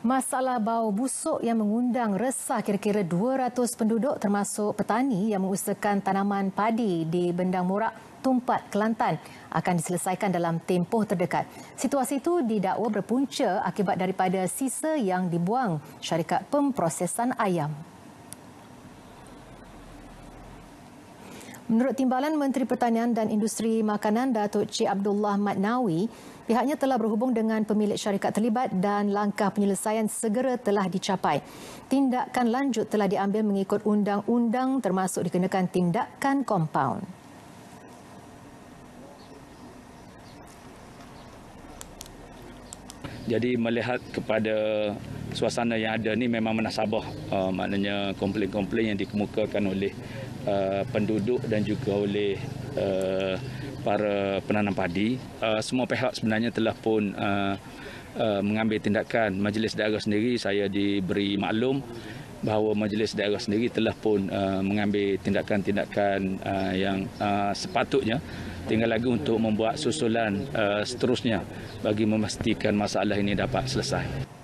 Masalah bau busuk yang mengundang resah kira-kira 200 penduduk termasuk petani yang mengusahakan tanaman padi di Bendang Murak Tumpat, Kelantan akan diselesaikan dalam tempoh terdekat. Situasi itu didakwa berpunca akibat daripada sisa yang dibuang syarikat pemprosesan ayam. Menurut Timbalan Menteri Pertanian dan Industri Makanan Datuk C. Abdullah Matnawi, pihaknya telah berhubung dengan pemilik syarikat terlibat dan langkah penyelesaian segera telah dicapai. Tindakan lanjut telah diambil mengikut undang-undang termasuk dikenakan tindakan kompaun. Jadi melihat kepada suasana yang ada ni memang menasabah uh, maknanya komplain-komplain yang dikemukakan oleh uh, penduduk dan juga oleh uh, para penanam padi uh, semua pihak sebenarnya telah pun uh, uh, mengambil tindakan majlis daerah sendiri saya diberi maklum bahawa majlis daerah sendiri telah pun uh, mengambil tindakan-tindakan uh, yang uh, sepatutnya tinggal lagi untuk membuat susulan uh, seterusnya bagi memastikan masalah ini dapat selesai